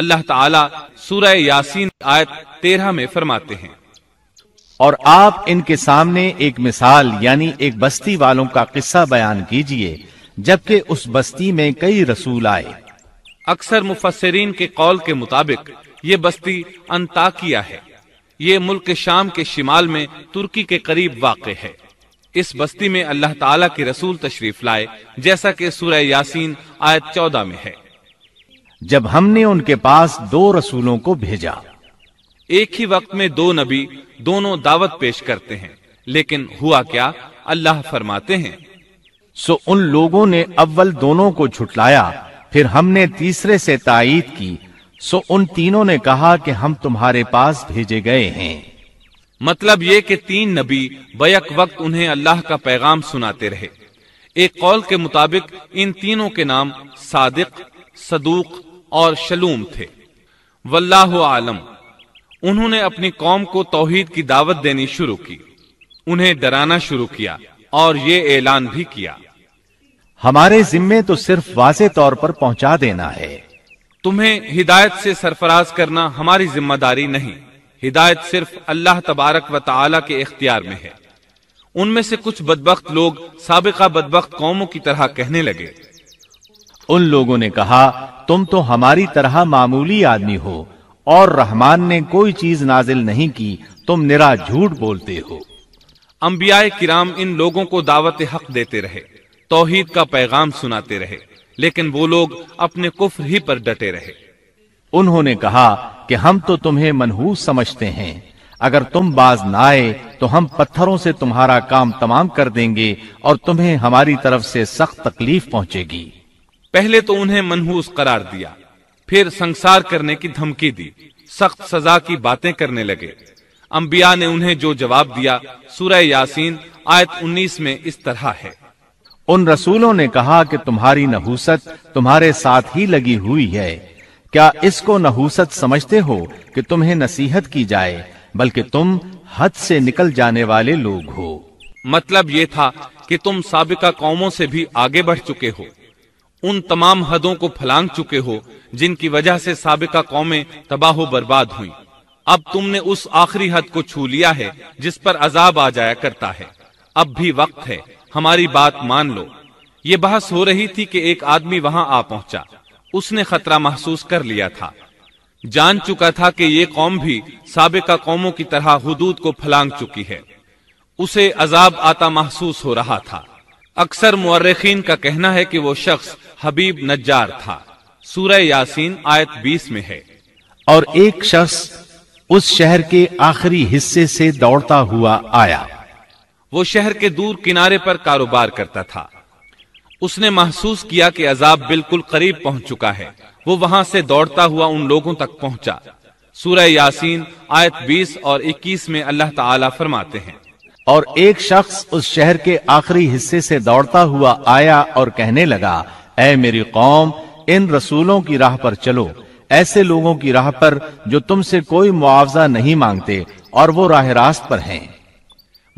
अल्लाह तूरह यासीन आयत तेरह में फरमाते हैं और आप इनके सामने एक मिसाल यानी एक बस्ती वालों का किस्सा बयान कीजिए जबकि उस बस्ती में कई रसूल आए अक्सर मुफसरीन के कौल के मुताबिक ये बस्ती अंताकिया है ये मुल्क शाम के शिमाल में तुर्की के करीब वाक़ है इस बस्ती में अल्लाह ताला के रसूल तशरीफ लाए जैसा कि सूरह यासीन आयत चौदह में है जब हमने उनके पास दो रसूलों को भेजा एक ही वक्त में दो नबी दोनों दावत पेश करते हैं लेकिन हुआ क्या अल्लाह फरमाते हैं सो उन लोगों ने अव्वल दोनों को छुटलाया फिर हमने तीसरे से तायद की सो उन तीनों ने कहा कि हम तुम्हारे पास भेजे गए हैं मतलब ये कि तीन नबी बयक वक्त उन्हें अल्लाह का पैगाम सुनाते रहे एक कॉल के मुताबिक इन तीनों के नाम सादिक सदूक और शलूम थे वल्लाह आलम उन्होंने अपनी कौम को तोहहीद की दावत देनी शुरू की उन्हें डराना शुरू किया और ये ऐलान भी किया हमारे जिम्मे तो सिर्फ वाजे तौर पर पहुंचा देना है तुम्हें हिदायत से सरफराज करना हमारी जिम्मेदारी नहीं हिदायत सिर्फ अल्लाह तबारक व तला के इख्तियार में है उनमें से कुछ बदबख्त लोग सबका बदबख्त कौमों की तरह कहने लगे उन लोगों ने कहा तुम तो हमारी तरह मामूली आदमी हो और रहमान ने कोई चीज नाजिल नहीं की तुम निरा झूठ बोलते हो अंबियाए किराम इन लोगों को दावत हक देते रहे तोहहीद का पैगाम सुनाते रहे लेकिन वो लोग अपने कुफर ही पर डटे रहे उन्होंने कहा कि हम तो तुम्हें मनहूस समझते हैं अगर तुम बाज न आए तो हम पत्थरों से तुम्हारा काम तमाम कर देंगे और तुम्हें हमारी तरफ से सख्त तकलीफ पहुंचेगी पहले तो उन्हें मनहूस करार दिया फिर संसार करने की धमकी दी सख्त सजा की बातें करने लगे अंबिया ने उन्हें जो जवाब दिया सूरह यासीन आयत 19 में इस तरह है उन रसूलों ने कहा कि तुम्हारी नहूसत तुम्हारे साथ ही लगी हुई है क्या इसको नहूसत समझते हो कि तुम्हें नसीहत की जाए बल्कि तुम हद से निकल जाने वाले लोग हो मतलब ये था कि तुम सबका कौमों से भी आगे बढ़ चुके हो उन तमाम हदों को फलांग चुके हो जिनकी वजह से सबका कौमें तबाह बर्बाद हुई अब तुमने उस आखिरी हद को छू लिया है जिस पर अजाब आ जाया करता है अब भी वक्त है हमारी बात मान लो ये बहस हो रही थी कि एक आदमी वहां आ पहुंचा उसने खतरा महसूस कर लिया था जान चुका था कि ये कौम भी सबका कौमों की तरह हदूद को फलांग चुकी है उसे अजाब आता महसूस हो रहा था अक्सर मर्रखीन का कहना है कि वो शख्स हबीब नज्जार था सूरह यासीन आयत 20 में है और एक शख्स उस शहर के आखिरी हिस्से से दौड़ता हुआ आया वो शहर के दूर किनारे पर कारोबार करता था उसने महसूस किया कि अजाब बिल्कुल करीब पहुंच चुका है वो वहां से दौड़ता हुआ उन लोगों तक पहुंचा सूरह यासीन आयत 20 और 21 में अल्लाह ताला फरमाते हैं और एक शख्स उस शहर के आखिरी हिस्से से दौड़ता हुआ आया और कहने लगा ऐ मेरी कौम इन रसूलों की राह पर चलो ऐसे लोगों की राह पर जो तुमसे कोई मुआवजा नहीं मांगते और वो राह रास्त पर हैं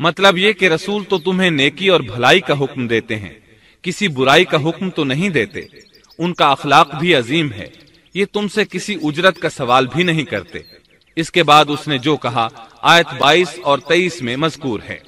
मतलब ये कि रसूल तो तुम्हें नेकी और भलाई का हुक्म देते हैं किसी बुराई का हुक्म तो नहीं देते उनका अखलाक भी अजीम है ये तुमसे किसी उजरत का सवाल भी नहीं करते इसके बाद उसने जो कहा आयत 22 और 23 में मजकूर है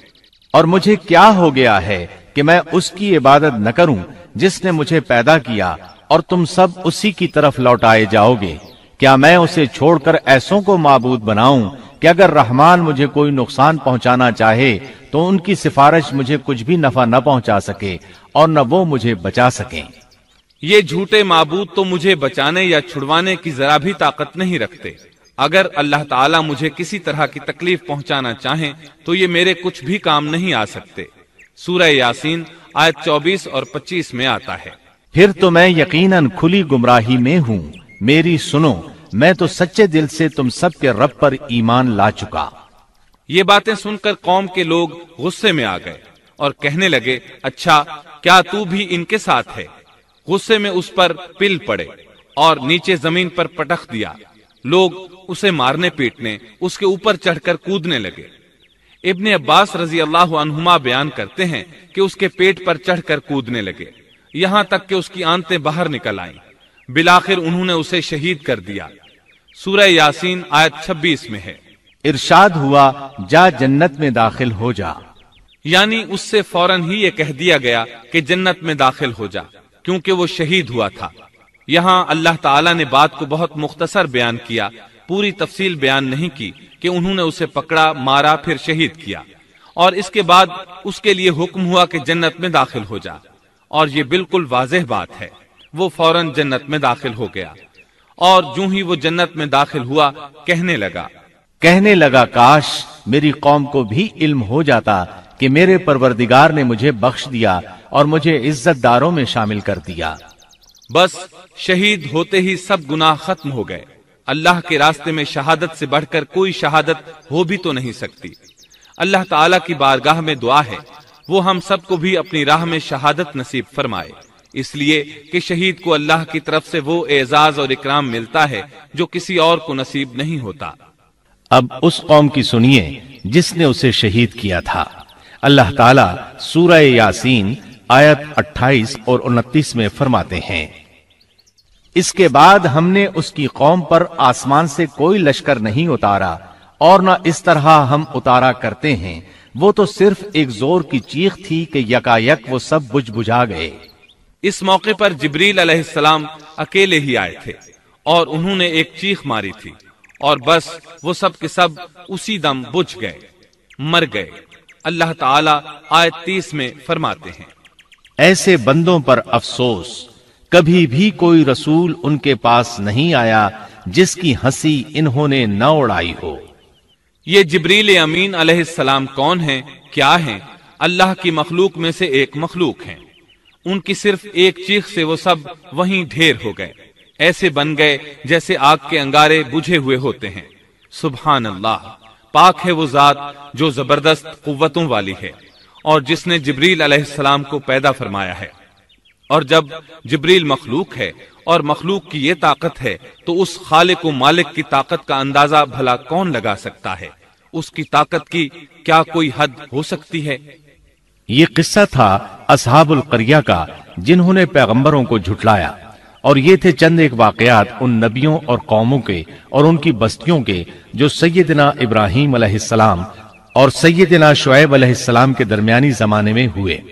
और मुझे क्या हो गया है कि मैं उसकी इबादत न करूं जिसने मुझे पैदा किया और तुम सब उसी की तरफ लौटाए जाओगे क्या मैं उसे छोड़कर ऐसों को माबूद बनाऊं कि अगर रहमान मुझे कोई नुकसान पहुंचाना चाहे तो उनकी सिफारिश मुझे कुछ भी नफा न पहुंचा सके और न वो मुझे बचा सके ये झूठे माबूद तो मुझे बचाने या छुड़वाने की जरा भी ताकत नहीं रखते अगर अल्लाह ताला मुझे किसी तरह की तकलीफ पहुंचाना चाहे तो ये मेरे कुछ भी काम नहीं आ सकते सूरह यासीन आज 24 और 25 में आता है फिर तो मैं यकीनन खुली गुमराही में हूँ मेरी सुनो मैं तो सच्चे दिल से तुम सबके रब पर ईमान ला चुका ये बातें सुनकर कौम के लोग गुस्से में आ गए और कहने लगे अच्छा क्या तू भी इनके साथ है गुस्से में उस पर पिल पड़े और नीचे जमीन पर पटख दिया लोग उसे मारने पीटने उसके ऊपर चढ़कर कूदने लगे इब्ने अब्बास रजी अल्लाह अनहुमा बयान करते हैं कि उसके पेट पर चढ़कर कूदने लगे यहां तक कि उसकी आंतें बाहर निकल आईं। बिलाखिर उन्होंने उसे शहीद कर दिया सूरह यासीन आयत 26 में है इरशाद हुआ जा जन्नत में दाखिल हो जा यानी उससे फौरन ही ये कह दिया गया कि जन्नत में दाखिल हो जा क्योंकि वो शहीद हुआ था यहाँ अल्लाह ताला ने बात को बहुत मुख्तसर बयान किया पूरी तफसील बयान नहीं की कि उन्होंने उसे पकड़ा मारा फिर शहीद किया और इसके बाद उसके लिए हुक्म हुआ कि जन्नत में दाखिल हो जा और ये बिल्कुल वाजह बात है वो फौरन जन्नत में दाखिल हो गया और जू ही वो जन्नत में दाखिल हुआ कहने लगा कहने लगा काश मेरी कौम को भी इल्म हो जाता कि मेरे परवरदिगार ने मुझे बख्श दिया और मुझे इज्जतदारों में शामिल कर दिया बस शहीद होते ही सब गुनाह खत्म हो गए अल्लाह के रास्ते में शहादत से बढ़कर कोई शहादत हो भी तो नहीं सकती अल्लाह ताला की बारगाह में दुआ है वो हम सबको भी अपनी राह में शहादत नसीब फरमाए इसलिए कि शहीद को अल्लाह की तरफ से वो एजाज और इकराम मिलता है जो किसी और को नसीब नहीं होता अब उस कौम की सुनिए जिसने उसे शहीद किया था अल्लाह ताला सूरह यासीन आयत 28 और 29 में फरमाते हैं इसके बाद हमने उसकी कौम पर आसमान से कोई लश्कर नहीं उतारा और न इस तरह हम उतारा करते हैं वो तो सिर्फ एक जोर की चीख थी कि यकायक वो सब बुझ बुझा गए इस मौके पर जिब्रील अलैहिस्सलाम अकेले ही आए थे और उन्होंने एक चीख मारी थी और बस वो सब के सब उसी दम बुझ गए मर गए अल्लाह ताला आयत तीस में फरमाते हैं ऐसे बंदों पर अफसोस कभी भी कोई रसूल उनके पास नहीं आया जिसकी हंसी इन्होंने न उड़ाई हो ये जबरील अमीन अलैहिस्सलाम कौन हैं क्या हैं अल्लाह की मखलूक में से एक मखलूक हैं उनकी सिर्फ एक चीख से वो सब वहीं ढेर हो गए ऐसे बन गए जैसे आग के अंगारे बुझे हुए होते हैं सुबहान अल्लाह पाक है वो जात जो जबरदस्त कुतों वाली है और जिसने जबरील अलैहिस्सलाम को पैदा फरमाया है और जब जबरील मखलूक है और मखलूक की ये ताकत है तो उस खाले को मालिक की ताकत का अंदाजा भला कौन लगा सकता है उसकी ताकत की क्या कोई हद हो सकती है ये किस्सा था असहाबुल करिया का जिन्होंने पैगंबरों को झुठलाया और ये थे चंद एक वाकयात उन नबियों और कौमों के और उनकी बस्तियों के जो सैयदना इब्राहिम अलैहिस्सलाम और सैदना शुएब अलैहिस्सलाम के दरमियानी जमाने में हुए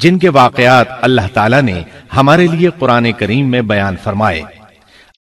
जिनके वाकयात अल्लाह ताला ने हमारे लिए कुरान करीम में बयान फरमाए